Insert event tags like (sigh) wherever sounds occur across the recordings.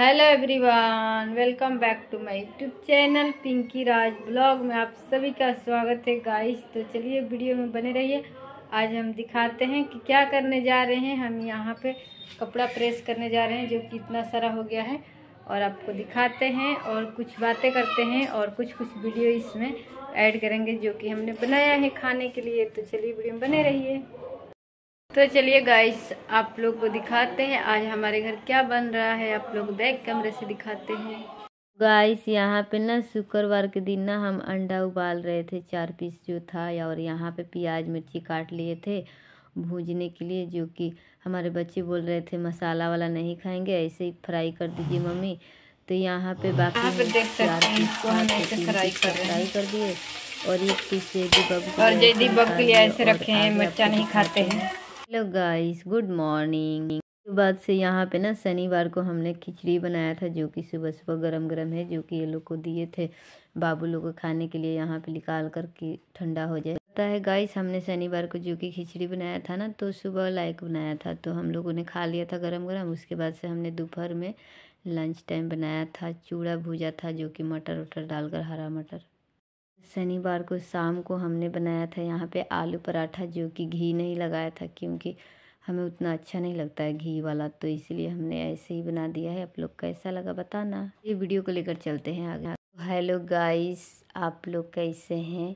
hello everyone welcome back to my YouTube channel Pinky Raj blog में आप सभी का स्वागत है गाइस तो चलिए वीडियो में बने रहिए आज हम दिखाते हैं कि क्या करने जा रहे हैं हम यहाँ पे कपड़ा प्रेस करने जा रहे हैं जो कि इतना सारा हो गया है और आपको दिखाते हैं और कुछ बातें करते हैं और कुछ कुछ वीडियो इसमें ऐड करेंगे जो कि हमने बनाया है खाने के लिए तो चलिए वीडियो में बने रहिए तो चलिए गाइस आप लोग को दिखाते हैं आज हमारे घर क्या बन रहा है आप लोग बैक कमरे से दिखाते हैं गाइस यहाँ पे ना शुक्रवार के दिन ना हम अंडा उबाल रहे थे चार पीस जो था और यहाँ पे प्याज मिर्ची काट लिए थे भूजने के लिए जो कि हमारे बच्चे बोल रहे थे मसाला वाला नहीं खाएंगे ऐसे ही फ्राई कर दीजिए मम्मी तो यहाँ पे बाकी यहाँ पे देख सकते हैं इसको हम ऐसे फ्राई कर हैं कर दिए और एक पीस जेदी दीपक और जेदी दीपक के लिए ऐसे रखे हैं मिर्चा नहीं खाते हैं हेलो गाइस गुड मॉर्निंग बाद से यहाँ पे ना शनिवार को हमने खिचड़ी बनाया था जो कि सुबह सुबह गरम गरम है जो कि ये लोग को दिए थे बाबू लोग को खाने के लिए यहाँ पे निकाल कर के ठंडा हो जाए पता है गाइस हमने शनिवार को जो कि खिचड़ी बनाया था ना तो सुबह लाइक बनाया था तो हम लोगों ने खा लिया था गरम गरम उसके बाद से हमने दोपहर में लंच टाइम बनाया था चूड़ा भूजा था जो कि मटर वटर डालकर हरा मटर शनिवार को शाम को हमने बनाया था यहाँ पे आलू पराठा जो कि घी नहीं लगाया था क्योंकि हमें उतना अच्छा नहीं लगता है घी वाला तो इसलिए हमने ऐसे ही बना दिया है आप लोग कैसा लगा बताना ये वीडियो को लेकर चलते हैं आगे हेलो गाइस आप लोग कैसे हैं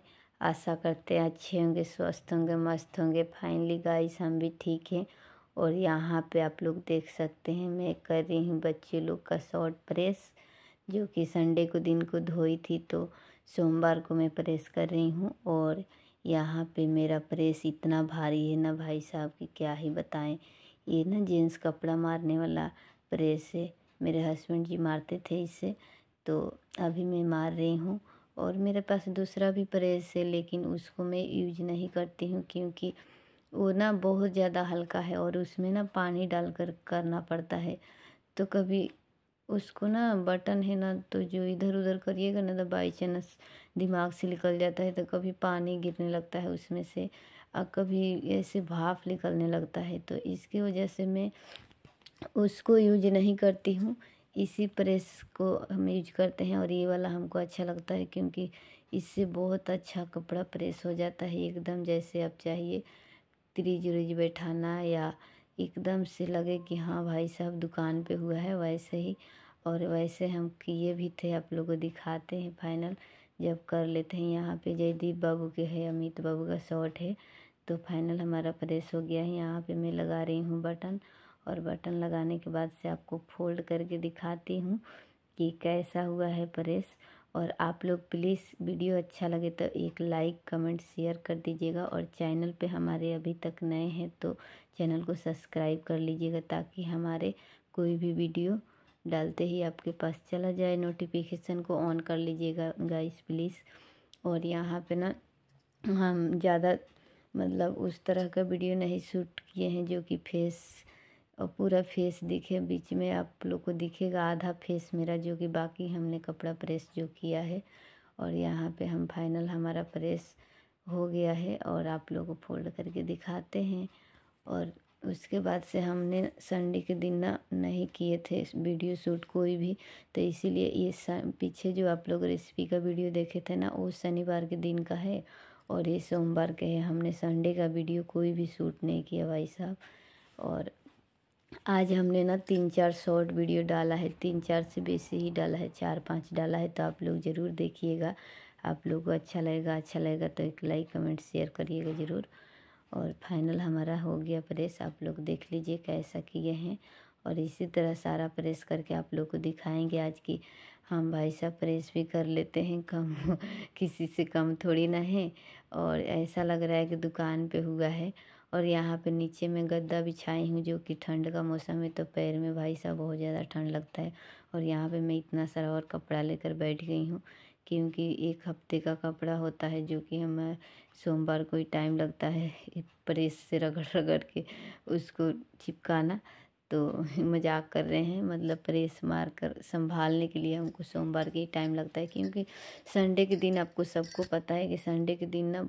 आशा करते हैं अच्छे होंगे स्वस्थ होंगे मस्त होंगे फाइनली गाइस हम भी ठीक हैं और यहाँ पे आप लोग देख सकते हैं मैं कर रही हूँ बच्चे लोग का शॉर्ट प्रेस जो कि संडे को दिन को धोई थी तो सोमवार को मैं प्रेस कर रही हूँ और यहाँ पे मेरा प्रेस इतना भारी है ना भाई साहब कि क्या ही बताएं ये ना जेंट्स कपड़ा मारने वाला प्रेस है मेरे हस्बैंड जी मारते थे इससे तो अभी मैं मार रही हूँ और मेरे पास दूसरा भी प्रेस है लेकिन उसको मैं यूज नहीं करती हूँ क्योंकि वो ना बहुत ज़्यादा हल्का है और उसमें ना पानी डाल कर करना पड़ता है तो कभी उसको ना बटन है ना तो जो इधर उधर करिएगा ना तो बाई चांस दिमाग से निकल जाता है तो कभी पानी गिरने लगता है उसमें से और कभी ऐसे भाप निकलने लगता है तो इसकी वजह से मैं उसको यूज नहीं करती हूँ इसी प्रेस को हम यूज करते हैं और ये वाला हमको अच्छा लगता है क्योंकि इससे बहुत अच्छा कपड़ा प्रेस हो जाता है एकदम जैसे आप चाहिए त्रिज उरिज बैठाना या एकदम से लगे कि हाँ भाई साहब दुकान पे हुआ है वैसे ही और वैसे हम किए भी थे आप लोग को दिखाते हैं फाइनल जब कर लेते हैं यहाँ पे जयदीप बाबू के है अमित बाबू का शॉट है तो फाइनल हमारा प्रेस हो गया है यहाँ पे मैं लगा रही हूँ बटन और बटन लगाने के बाद से आपको फोल्ड करके दिखाती हूँ कि कैसा हुआ है प्रेस और आप लोग प्लीज़ वीडियो अच्छा लगे तो एक लाइक कमेंट शेयर कर दीजिएगा और चैनल पे हमारे अभी तक नए हैं तो चैनल को सब्सक्राइब कर लीजिएगा ताकि हमारे कोई भी वीडियो डालते ही आपके पास चला जाए नोटिफिकेशन को ऑन कर लीजिएगा गाइस प्लीज़ और यहाँ पे ना हम ज़्यादा मतलब उस तरह का वीडियो नहीं शूट किए हैं जो कि फेस और पूरा फेस दिखे बीच में आप लोग को दिखेगा आधा फेस मेरा जो कि बाकी हमने कपड़ा प्रेस जो किया है और यहाँ पे हम फाइनल हमारा प्रेस हो गया है और आप लोग को फोल्ड करके दिखाते हैं और उसके बाद से हमने संडे के दिन ना नहीं किए थे वीडियो शूट कोई भी तो इसीलिए ये पीछे जो आप लोग रेसिपी का वीडियो देखे थे ना वो शनिवार के दिन का है और ये सोमवार के है हमने संडे का वीडियो कोई भी शूट नहीं किया भाई साहब और आज हमने ना तीन चार शॉर्ट वीडियो डाला है तीन चार से बेसी ही डाला है चार पाँच डाला है तो आप लोग ज़रूर देखिएगा आप लोग को अच्छा लगेगा अच्छा लगेगा तो एक लाइक कमेंट शेयर करिएगा ज़रूर और फाइनल हमारा हो गया प्रेस आप लोग देख लीजिए कैसा किए हैं और इसी तरह सारा प्रेस करके आप लोग को दिखाएँगे आज की हम भाई साहब प्रेस भी कर लेते हैं कम (laughs) किसी से कम थोड़ी ना है और ऐसा लग रहा है कि दुकान पर हुआ है और यहाँ पे नीचे में गद्दा बिछाई हूँ जो कि ठंड का मौसम है तो पैर में भाई साहब बहुत ज़्यादा ठंड लगता है और यहाँ पे मैं इतना सारा और कपड़ा लेकर बैठ गई हूँ क्योंकि एक हफ्ते का कपड़ा होता है जो कि हमें सोमवार को ही टाइम लगता है प्रेस से रगड़ (laughs) रगड़ के उसको चिपकाना तो (laughs) मजाक कर रहे हैं मतलब प्रेस मार कर संभालने के लिए हमको सोमवार के ही टाइम लगता है क्योंकि संडे के दिन आपको सबको पता है कि संडे के दिन ना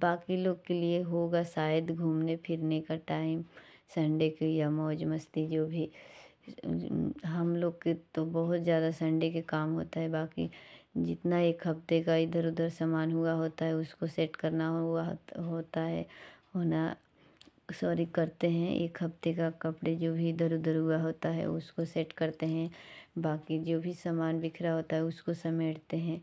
बाकी लोग के लिए होगा शायद घूमने फिरने का टाइम संडे को या मौज मस्ती जो भी हम लोग के तो बहुत ज़्यादा संडे के काम होता है बाकी जितना एक हफ्ते का इधर उधर सामान हुआ होता है उसको सेट करना हुआ होता है होना सॉरी करते हैं एक हफ्ते का कपड़े जो भी इधर उधर हुआ होता है उसको सेट करते हैं बाकी जो भी सामान बिखरा होता है उसको समेटते हैं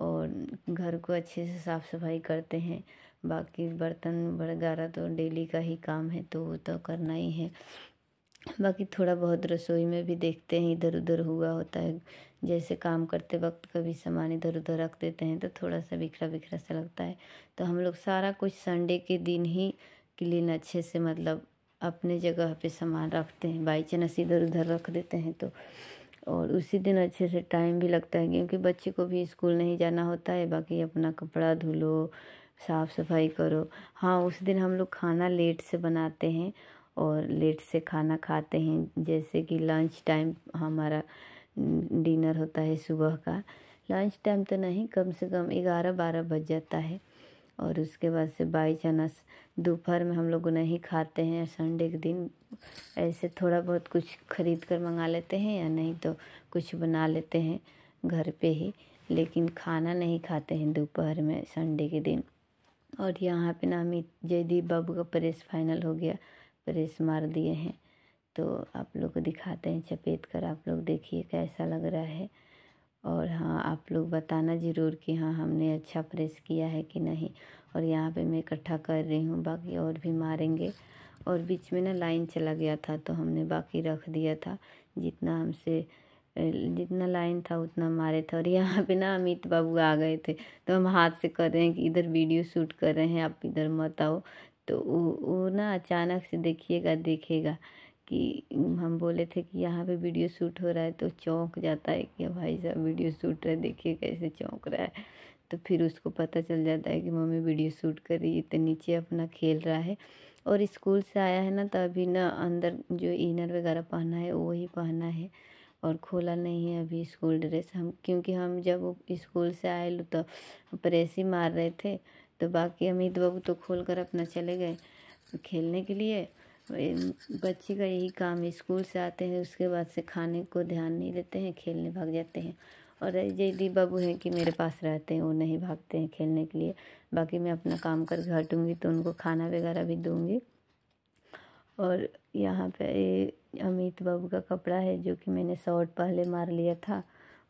और घर को अच्छे से साफ सफाई करते हैं बाकी बर्तन वगैरह तो डेली का ही काम है तो वो तो करना ही है बाकी थोड़ा बहुत रसोई में भी देखते हैं इधर उधर हुआ होता है जैसे काम करते वक्त कभी सामान इधर उधर रख देते हैं तो थोड़ा सा बिखरा बिखरा सा लगता है तो हम लोग सारा कुछ संडे के दिन ही क्लीन अच्छे से मतलब अपने जगह पे सामान रखते हैं बाई चांस इधर उधर रख देते हैं तो और उसी दिन अच्छे से टाइम भी लगता है क्योंकि बच्चे को भी स्कूल नहीं जाना होता है बाकी अपना कपड़ा धुलो साफ़ सफाई करो हाँ उस दिन हम लोग खाना लेट से बनाते हैं और लेट से खाना खाते हैं जैसे कि लंच टाइम हमारा डिनर होता है सुबह का लंच टाइम तो नहीं कम से कम ग्यारह बारह बज जाता है और उसके बाद से बाई चानस दोपहर में हम लोग नहीं खाते हैं संडे के दिन ऐसे थोड़ा बहुत कुछ खरीद कर मंगा लेते हैं या नहीं तो कुछ बना लेते हैं घर पे ही लेकिन खाना नहीं खाते हैं दोपहर में संडे के दिन और यहाँ पे नामी जयदीप बाबू का प्रेस फाइनल हो गया प्रेस मार दिए हैं तो आप लोग को दिखाते हैं चपेट कर आप लोग देखिए कैसा लग रहा है और हाँ आप लोग बताना ज़रूर कि हाँ हमने अच्छा प्रेस किया है कि नहीं और यहाँ पे मैं इकट्ठा कर रही हूँ बाकी और भी मारेंगे और बीच में ना लाइन चला गया था तो हमने बाकी रख दिया था जितना हमसे जितना लाइन था उतना मारे थे और यहाँ पे ना अमित बाबू आ गए थे तो हम हाथ से कर रहे हैं कि इधर वीडियो शूट कर रहे हैं आप इधर मत आओ तो वो वो ना अचानक से देखिएगा देखेगा कि हम बोले थे कि यहाँ पे वीडियो शूट हो रहा है तो चौंक जाता है कि भाई साहब वीडियो शूट है देखिए कैसे चौंक रहा है तो फिर उसको पता चल जाता है कि मम्मी वीडियो शूट कर रही है तो नीचे अपना खेल रहा है और स्कूल से आया है ना तो अभी ना अंदर जो इनर वगैरह पहना है वो ही पहना है और खोला नहीं है अभी स्कूल ड्रेस हम क्योंकि हम जब स्कूल से आए तो प्रेस ही मार रहे थे तो बाकी अमित बाबू तो खोल कर अपना चले गए खेलने के लिए बच्चे का यही काम है स्कूल से आते हैं उसके बाद से खाने को ध्यान नहीं देते हैं खेलने भाग जाते हैं और यदि बाबू हैं कि मेरे पास रहते हैं वो नहीं भागते हैं खेलने के लिए बाकी मैं अपना काम घर दूँगी तो उनको खाना वगैरह भी दूँगी और यहाँ पे अमित बाबू का कपड़ा है जो कि मैंने शॉर्ट पहले मार लिया था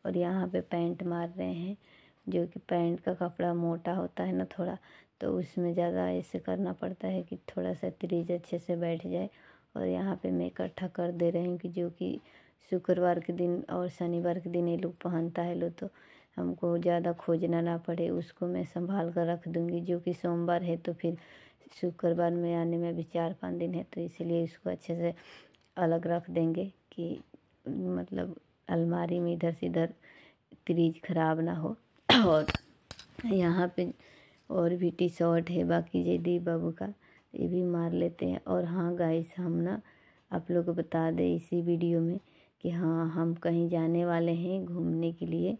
और यहाँ पे पैंट मार रहे हैं जो कि पैंट का कपड़ा मोटा होता है ना थोड़ा तो उसमें ज़्यादा ऐसे करना पड़ता है कि थोड़ा सा त्रीज अच्छे से बैठ जाए और यहाँ पे मैं इकट्ठा कर दे रही हूँ कि जो कि शुक्रवार के दिन और शनिवार के दिन ये लोग पहनता है लो तो हमको ज़्यादा खोजना ना पड़े उसको मैं संभाल कर रख दूँगी जो कि सोमवार है तो फिर शुक्रवार में आने में अभी चार पाँच दिन है तो इसलिए इसको अच्छे से अलग रख देंगे कि मतलब अलमारी में इधर से इधर त्रीज खराब ना हो और यहाँ पे और भी टी शर्ट है बाकी जयदेव बाबू का ये भी मार लेते हैं और हाँ गाइस हम ना आप लोग को बता दें इसी वीडियो में कि हाँ हम कहीं जाने वाले हैं घूमने के लिए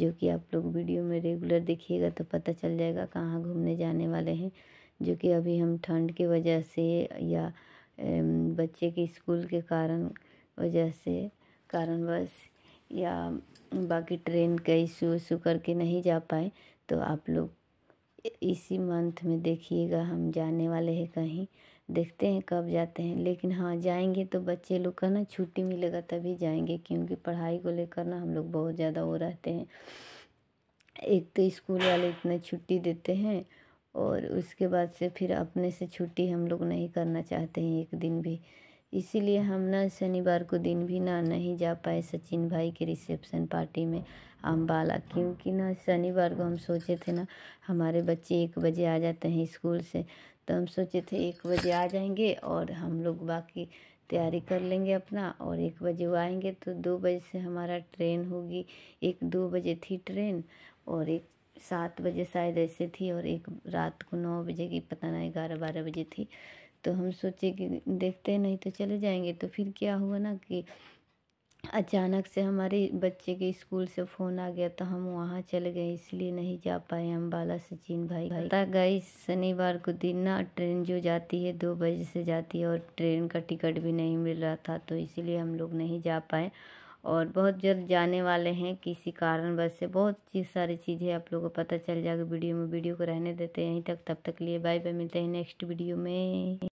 जो कि आप लोग वीडियो में रेगुलर देखिएगा तो पता चल जाएगा कहाँ घूमने जाने वाले हैं जो कि अभी हम ठंड की वजह से या बच्चे के स्कूल के कारण वजह से कारणवश या बाकी ट्रेन का इशू उशू करके नहीं जा पाए तो आप लोग इसी मंथ में देखिएगा हम जाने वाले हैं कहीं देखते हैं कब जाते हैं लेकिन हाँ जाएंगे तो बच्चे लोग का ना छुट्टी मिलेगा तभी जाएंगे क्योंकि पढ़ाई को लेकर ना हम लोग बहुत ज़्यादा वो रहते हैं एक तो स्कूल वाले इतना छुट्टी देते हैं और उसके बाद से फिर अपने से छुट्टी हम लोग नहीं करना चाहते हैं एक दिन भी इसीलिए हम ना शनिवार को दिन भी ना नहीं जा पाए सचिन भाई के रिसेप्शन पार्टी में अम्बाला क्योंकि ना शनिवार को हम सोचे थे ना हमारे बच्चे एक बजे आ जाते हैं स्कूल से तो हम सोचे थे एक बजे आ जाएंगे और हम लोग बाकी तैयारी कर लेंगे अपना और एक बजे वो आएंगे तो दो बजे से हमारा ट्रेन होगी एक दो बजे थी ट्रेन और एक सात बजे शायद ऐसे थी और एक रात को नौ बजे की पता नहीं ग्यारह बारह बजे थी तो हम सोचे कि देखते नहीं तो चले जाएंगे तो फिर क्या हुआ ना कि अचानक से हमारे बच्चे के स्कूल से फ़ोन आ गया तो हम वहाँ चले गए इसलिए नहीं जा पाए हम बाला सचिन भाई भाई पता गई शनिवार को दिन ना ट्रेन जो जाती है दो बजे से जाती है और ट्रेन का टिकट भी नहीं मिल रहा था तो इसलिए हम लोग नहीं जा पाए और बहुत जल्द जाने वाले हैं किसी कारणवश से बहुत चीज़ सारी चीज़ें आप लोगों को पता चल जाएगा वीडियो में वीडियो को रहने देते हैं यहीं तक तब तक लिए बाय बाय मिलते हैं नेक्स्ट वीडियो में